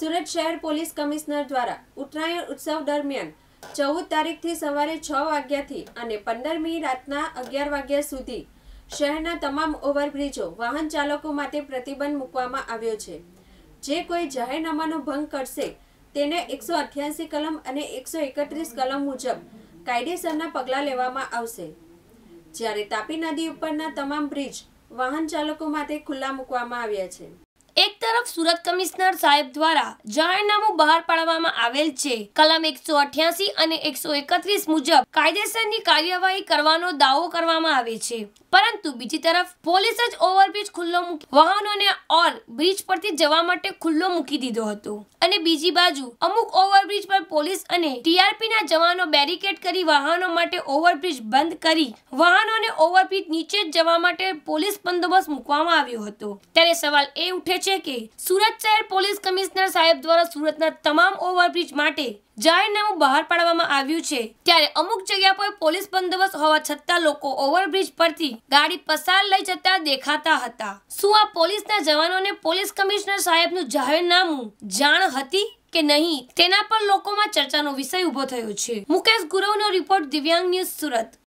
સુરત શહેર police commissioner દ્વારા ઉત્તરાયણ ઉત્સવ દરમિયાન ચૌદ તારીખથી સવારે છ વાગ્યાથી અને પંદરમી રાતના અગિયાર વાગ્યા સુધી શહેરના તમામ ઓવરબ્રિજો વાહન ચાલકો માટે પ્રતિબંધ મૂકવામાં આવ્યો છે જે કોઈ જાહેરનામાનો ભંગ કરશે તેને એકસો અઠ્યાસી કલમ અને એકસો એકત્રીસ કલમ મુજબ કાયદેસરના પગલાં લેવામાં આવશે જ્યારે તાપી નદી ઉપરના તમામ બ્રિજ વાહન ચાલકો માટે ખુલ્લા મૂકવામાં આવ્યા છે તરફ સુરત કમિશનર સાહેબ દ્વારા જાહેરનામું બહાર પાડવામાં આવેલ છે કલમ એકસો અઠ્યાસી અને એકસો એકત્રીસ મુજબ કાયદેસરની કાર્યવાહી કરવાનો દાવો કરવામાં આવે છે પરંતુ બીજી તરફ પોલીસ જ ઓવરબ્રિજ ખુલ્લો વાહનોને ઓર બ્રિજ પરથી જવા માટે ખુલ્લો મૂકી દીધો હતો અને બીજી બાજુ અમુક ઓવરબ્રિજ પર પોલીસ અને ટીઆરપી ના જવાનો બેરિકેડ કરી વાહનો માટે ઓવરબ્રિજ બંધ કરી વાહનોને ઓવરબ્રિજ નીચે જ જવા માટે પોલીસ બંદોબસ્ત મૂકવામાં આવ્યો હતો ત્યારે સવાલ એ ઉઠે છે કે સુરત શહેર પોલીસ કમિશનર સાહેબ દ્વારા સુરતના તમામ ઓવરબ્રિજ માટે જાહેરનામું બહાર પાડવામાં આવ્યું છે ત્યારે અમુક જગ્યા પર પોલીસ બંદોબસ્ત હોવા છતાં લોકો ઓવરબ્રિજ પરથી ગાડી પસાર લઈ જતા દેખાતા હતા શું આ પોલીસના જવાનોને પોલીસ કમિશનર સાહેબનું જાહેરનામું જાણ હતી કે નહીં તેના પર લોકોમાં ચર્ચાનો વિષય ઉભો થયો છે મુકેશ ગુરવનો રિપોર્ટ દિવ્યાંગ ન્યૂઝ સુરત